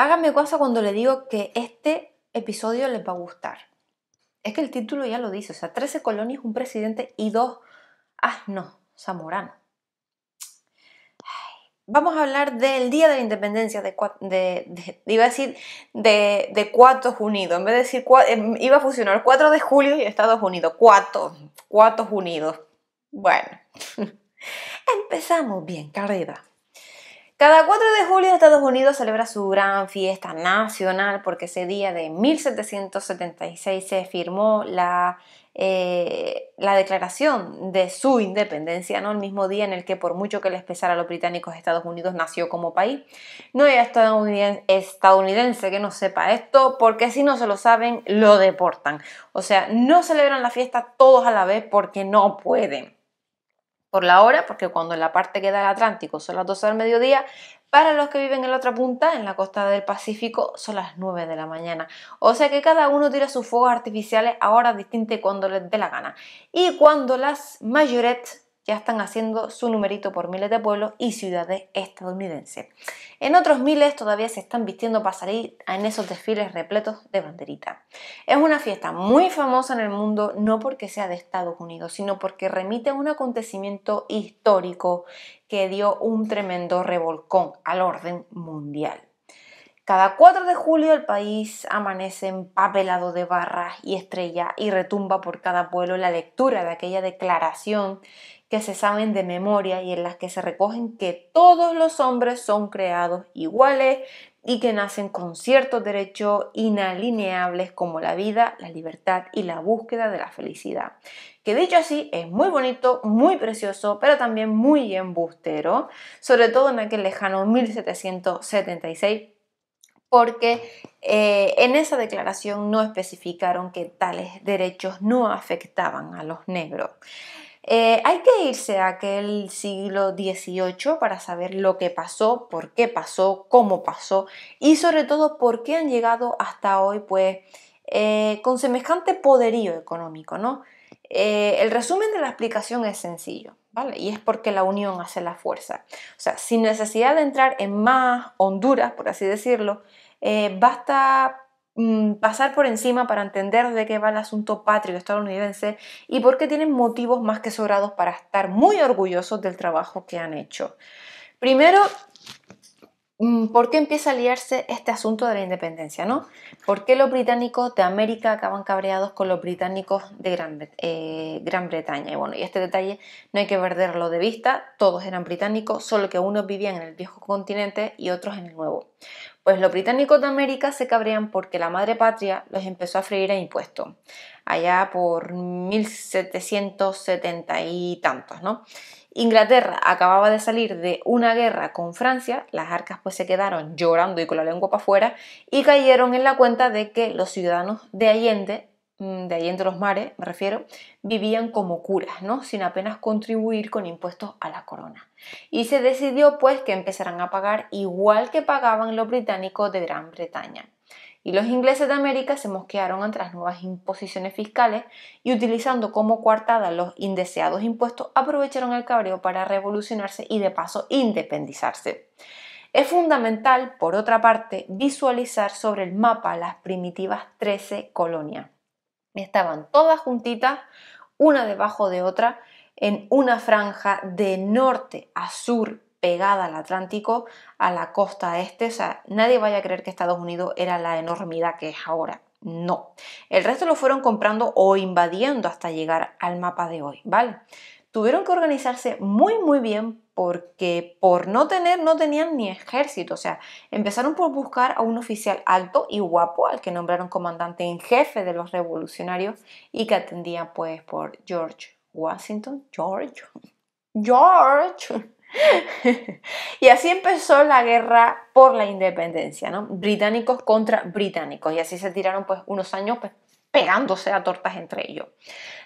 Háganme cosa cuando le digo que este episodio les va a gustar. Es que el título ya lo dice, o sea, 13 colonias, un presidente y dos ah, no, zamorano. vamos a hablar del Día de la Independencia de, de, iba a decir de, de Unidos, en vez de decir em, iba a funcionar 4 de julio y Estados Unidos, cuatro cuatro Unidos. Bueno, empezamos bien, carrera. Cada 4 de julio Estados Unidos celebra su gran fiesta nacional porque ese día de 1776 se firmó la, eh, la declaración de su independencia, ¿no? el mismo día en el que por mucho que les pesara a los británicos Estados Unidos nació como país. No hay estadounidense, estadounidense que no sepa esto porque si no se lo saben lo deportan. O sea, no celebran la fiesta todos a la vez porque no pueden por la hora, porque cuando en la parte que da el Atlántico son las 12 del mediodía, para los que viven en la otra punta, en la costa del Pacífico, son las 9 de la mañana. O sea que cada uno tira sus fuegos artificiales a horas distintas cuando les dé la gana. Y cuando las mayorettes ya están haciendo su numerito por miles de pueblos y ciudades estadounidenses. En otros miles todavía se están vistiendo para salir en esos desfiles repletos de banderita. Es una fiesta muy famosa en el mundo, no porque sea de Estados Unidos, sino porque remite a un acontecimiento histórico que dio un tremendo revolcón al orden mundial. Cada 4 de julio el país amanece empapelado de barras y estrellas y retumba por cada pueblo la lectura de aquella declaración que se saben de memoria y en las que se recogen que todos los hombres son creados iguales y que nacen con ciertos derechos inalineables como la vida, la libertad y la búsqueda de la felicidad. Que dicho así, es muy bonito, muy precioso, pero también muy embustero, sobre todo en aquel lejano 1776 porque eh, en esa declaración no especificaron que tales derechos no afectaban a los negros. Eh, hay que irse a aquel siglo XVIII para saber lo que pasó, por qué pasó, cómo pasó y sobre todo por qué han llegado hasta hoy pues eh, con semejante poderío económico, ¿no? Eh, el resumen de la explicación es sencillo, ¿vale? Y es porque la unión hace la fuerza. O sea, sin necesidad de entrar en más Honduras, por así decirlo, basta Mm, pasar por encima para entender de qué va el asunto patrio estadounidense y por qué tienen motivos más que sobrados para estar muy orgullosos del trabajo que han hecho. Primero, Mm, ¿Por qué empieza a liarse este asunto de la independencia? ¿no? ¿Por qué los británicos de América acaban cabreados con los británicos de eh, Gran, Bretaña? Y bueno, y este detalle no hay que perderlo de vista, todos eran británicos, solo que unos vivían en el viejo continente y otros en el nuevo. Pues los británicos de América se cabrean porque la madre patria los empezó a freír a impuestos, allá por 1770 y tantos, ¿no? Inglaterra acababa de salir de una guerra con Francia, las arcas pues se quedaron llorando y con la lengua para afuera y cayeron en la cuenta de que los ciudadanos de Allende, mm, de Allende los mares me refiero, vivían como curas, ¿no? sin apenas contribuir con impuestos a la corona. Y se decidió pues que empezarán a pagar igual que pagaban los británicos de Gran Bretaña y los ingleses de América se mosquearon ante las nuevas imposiciones fiscales y utilizando como coartada los indeseados impuestos aprovecharon el cabreo para revolucionarse y de paso independizarse. Es fundamental, por otra parte, visualizar sobre el mapa las primitivas 13 colonias. Estaban todas juntitas, una debajo de otra, en una franja de norte a sur pegada al Atlántico, a la costa este. O sea, nadie vaya a creer que Estados Unidos era la enormidad que es ahora. No. El resto lo fueron comprando o invadiendo hasta llegar al mapa de hoy, ¿vale? Tuvieron que organizarse muy, muy bien porque por no tener, no tenían ni ejército. O sea, empezaron por buscar a un oficial alto y guapo al que nombraron comandante en jefe de los revolucionarios y que atendía pues por George Washington. George. George. y así empezó la guerra por la independencia, Británicos contra británicos. Y así se tiraron pues unos años pues, pegándose a tortas entre ellos.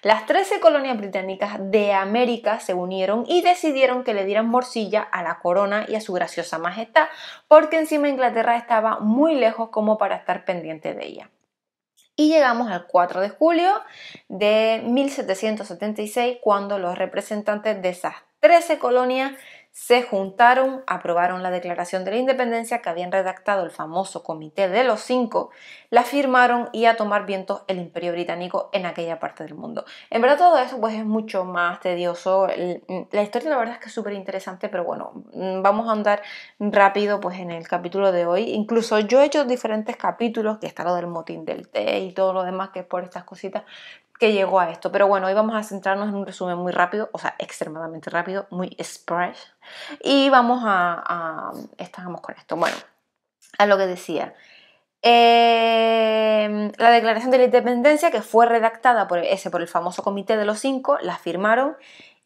Las 13 colonias británicas de América se unieron y decidieron que le dieran morcilla a la corona y a su graciosa majestad, porque encima Inglaterra estaba muy lejos como para estar pendiente de ella. Y llegamos al 4 de julio de 1776, cuando los representantes de esas 13 colonias se juntaron, aprobaron la Declaración de la Independencia que habían redactado el famoso Comité de los Cinco, la firmaron y a tomar viento el Imperio Británico en aquella parte del mundo. En verdad todo eso pues es mucho más tedioso, la historia la verdad es que es súper interesante, pero bueno, mm, vamos a andar rápido pues en el capítulo de hoy. Incluso yo he hecho diferentes capítulos, que está lo del motín del té y todo lo demás que es por estas cositas, que llegó a esto. Pero bueno, hoy vamos a centrarnos en un resumen muy rápido, o sea, extremadamente rápido, muy express. Y vamos a, a estamos con esto. Bueno, a lo que decía. Eh, la declaración de la independencia que fue redactada por ese, por el famoso comité de los cinco, la firmaron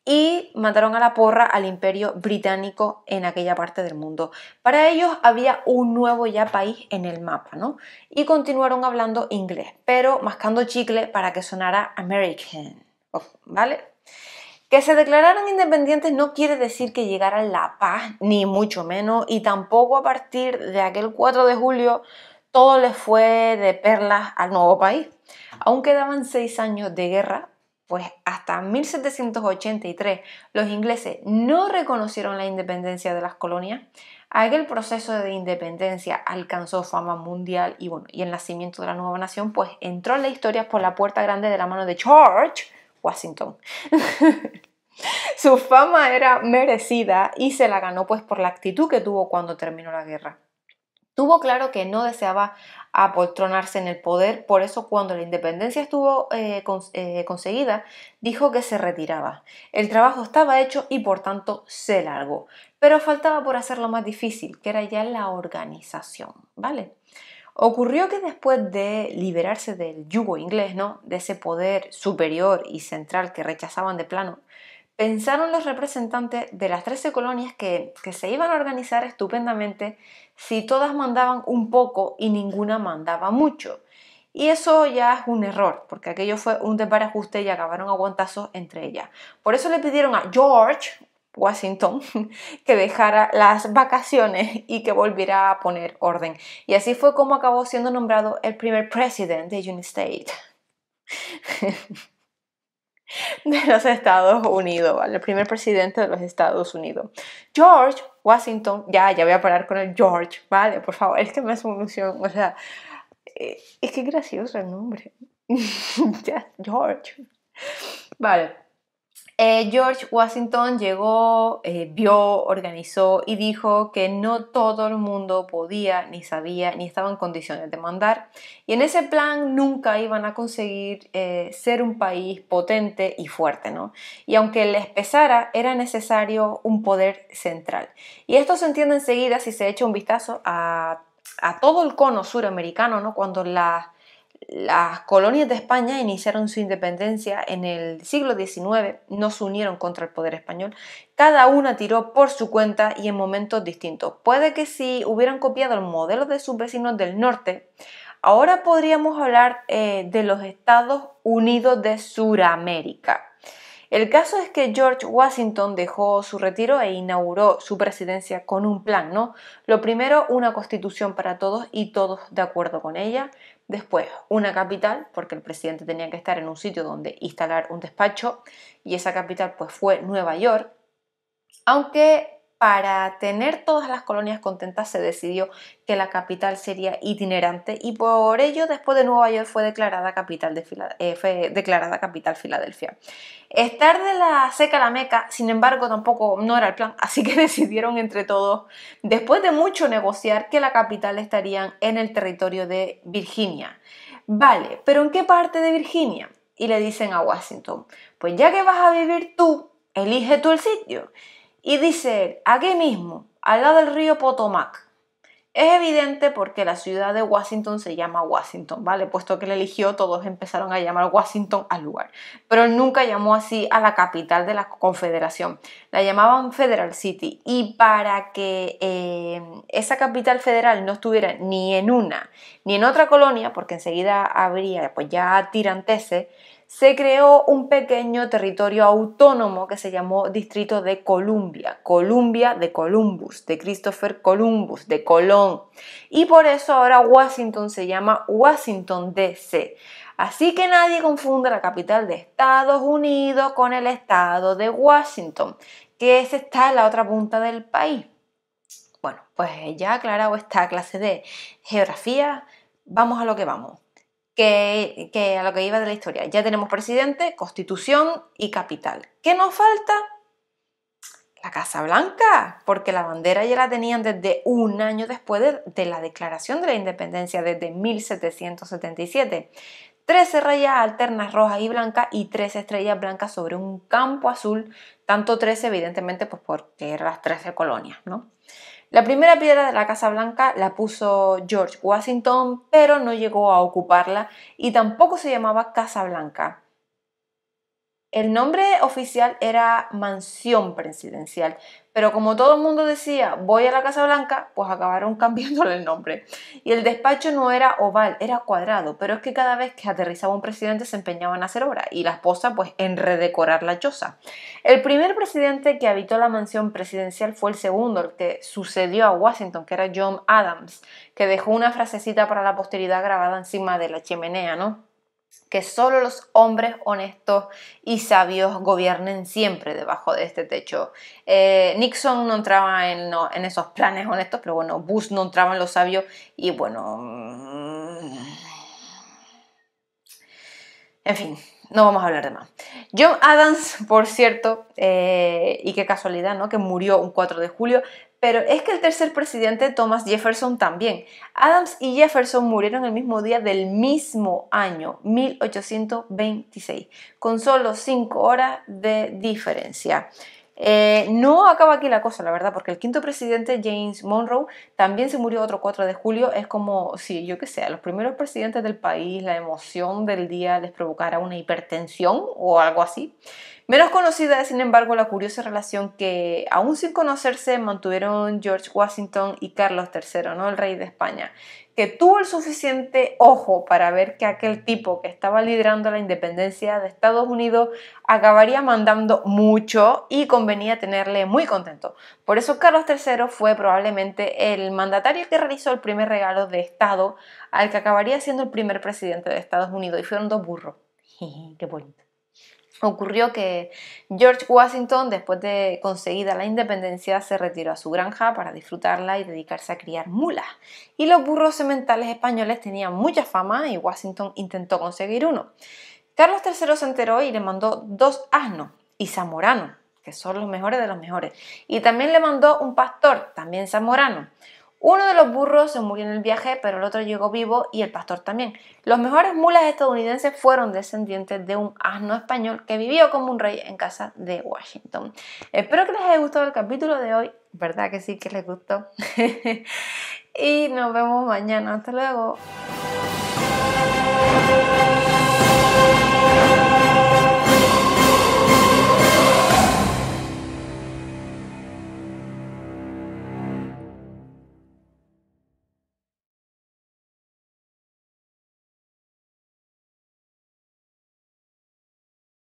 y mataron a la porra al imperio británico en aquella parte del mundo. Para ellos había un nuevo ya país en el mapa, ¿no? Y continuaron hablando inglés, pero mascando chicle para que sonara American, ¿vale? Que se declararan independientes no quiere decir que llegara la paz, ni mucho menos, y tampoco a partir de aquel 4 de julio todo les fue de perlas al nuevo país. Aún quedaban seis años de guerra pues hasta 1783 los ingleses no reconocieron la independencia de las colonias, aquel proceso de independencia alcanzó fama mundial y bueno, y el nacimiento de la nueva nación pues entró en la historia por la puerta grande de la mano de George Washington. Su fama era merecida y se la ganó pues por la actitud que tuvo cuando terminó la guerra. Tuvo claro que no deseaba apoltronarse en el poder, por eso cuando la independencia estuvo eh, eh, conseguida, dijo que se retiraba. El trabajo estaba hecho y por tanto se largó. Pero faltaba por hacer lo más difícil, que era ya la organización, ¿vale? Ocurrió que después de liberarse del yugo inglés, ¿no? De ese poder superior y central que rechazaban de plano, pensaron los representantes de las 13 colonias que, se iban a organizar estupendamente si todas mandaban un poco y ninguna mandaba mucho. Y eso ya es un error, porque aquello fue un desbarajuste y acabaron aguantazos entre ellas. Por eso le pidieron a George Washington que dejara las vacaciones y que volviera a poner orden. Y así fue como acabó siendo nombrado el primer presidente de United States. de los Estados Unidos, ¿vale? El primer presidente de los Estados Unidos. George Washington, ya, ya voy a parar con el George, ¿vale? Por favor, es que me hace ilusión, o sea, eh, es que gracioso el nombre. George. Vale. Eh, George Washington llegó, eh, vio, organizó y dijo que no todo el mundo podía, ni sabía, ni estaba en condiciones de mandar. Y en ese plan nunca iban a conseguir eh, ser un país potente y fuerte, ¿no? Y aunque les pesara, era necesario un poder central. Y esto se entiende enseguida si se echa un vistazo a, todo el cono suramericano, ¿no? Cuando la las colonias de España iniciaron su independencia en el siglo XIX, no se unieron contra el poder español, cada una tiró por su cuenta y en momentos distintos. Puede que si hubieran copiado el modelo de sus vecinos del norte, ahora podríamos hablar eh, de los Estados Unidos de Suramérica. El caso es que George Washington dejó su retiro e inauguró su presidencia con un plan, ¿no? Lo primero, una constitución para todos y todos de acuerdo con ella después una capital, porque el presidente tenía que estar en un sitio donde instalar un despacho, y esa capital pues fue Nueva York, aunque para tener todas las colonias contentas se decidió que la capital sería itinerante y por ello después de Nueva York fue declarada capital, de eh, declarada capital Filadelfia. Estar de la seca a la meca, sin embargo, tampoco no era el plan, así que decidieron entre todos, después de mucho negociar, que la capital estaría en el territorio de Virginia. Vale, pero ¿en qué parte de Virginia? Y le dicen a Washington, pues ya que vas a vivir tú, elige tú el sitio. Y dice, aquí mismo, al lado del río Potomac. Es evidente porque la ciudad de Washington se llama Washington, ¿vale? Puesto que le eligió, todos empezaron a llamar Washington al lugar. Pero él nunca llamó así a la capital de la Confederación. La llamaban Federal City. Y para que eh, esa capital federal no estuviera ni en una ni en otra colonia, porque enseguida habría pues, ya tiranteses, se creó un pequeño territorio autónomo que se llamó Distrito de Columbia, Columbia de Columbus, de Christopher Columbus, de Colón. Y por eso ahora Washington se llama Washington DC. Así que nadie confunde la capital de Estados Unidos con el estado de Washington, que es está en la otra punta del país. Bueno, pues ya aclarado esta clase de geografía, vamos a lo que vamos que, a lo que iba de la historia. Ya tenemos presidente, constitución y capital. ¿Qué nos falta? La Casa Blanca, porque la bandera ya la tenían desde un año después de, la Declaración de la Independencia, desde 1777. 13 rayas alternas rojas y blancas y tres estrellas blancas sobre un campo azul, tanto 13 evidentemente pues porque eran las 13 colonias, ¿no? La primera piedra de la Casa Blanca la puso George Washington, pero no llegó a ocuparla y tampoco se llamaba Casa Blanca. El nombre oficial era Mansión Presidencial, pero como todo el mundo decía voy a la Casa Blanca, pues acabaron cambiándole el nombre. Y el despacho no era oval, era cuadrado, pero es que cada vez que aterrizaba un presidente se empeñaban en hacer obra y la esposa pues en redecorar la choza. El primer presidente que habitó la mansión presidencial fue el segundo, el que sucedió a Washington, que era John Adams, que dejó una frasecita para la posteridad grabada encima de la chimenea, ¿no? que solo los hombres honestos y sabios gobiernen siempre debajo de este techo. Eh, Nixon no entraba en, esos planes honestos, pero bueno, Bush no entraba en los sabios y bueno... Mm. En fin, no vamos a hablar de más. John Adams, por cierto, eh, y qué casualidad, ¿no? Que murió un 4 de julio, pero es que el tercer presidente Thomas Jefferson también. Adams y Jefferson murieron el mismo día del mismo año, 1826, con solo 5 horas de diferencia. Eh, no acaba aquí la cosa, la verdad, porque el quinto presidente, James Monroe, también se murió otro 4 de julio. Es como si, yo qué sé, los primeros presidentes del país la emoción del día les provocara una hipertensión o algo así. Menos conocida es, sin embargo, la curiosa relación que, aún sin conocerse, mantuvieron George Washington y Carlos III, ¿no? el rey de España, que tuvo el suficiente ojo para ver que aquel tipo que estaba liderando la independencia de Estados Unidos acabaría mandando mucho y convenía tenerle muy contento. Por eso Carlos III fue probablemente el mandatario que realizó el primer regalo de Estado al que acabaría siendo el primer presidente de Estados Unidos y fueron dos burros. Qué bonito ocurrió que George Washington, después de conseguida la independencia, se retiró a su granja para disfrutarla y dedicarse a criar mulas. Y los burros sementales españoles tenían mucha fama y Washington intentó conseguir uno. Carlos III se enteró y le mandó dos asnos y zamoranos, que son los mejores de los mejores. Y también le mandó un pastor, también zamorano. Uno de los burros se murió en el viaje, pero el otro llegó vivo y el pastor también. Los mejores mulas estadounidenses fueron descendientes de un asno español que vivió como un rey en casa de Washington. Espero que les haya gustado el capítulo de hoy, ¿verdad que sí que les gustó? y nos vemos mañana, hasta luego.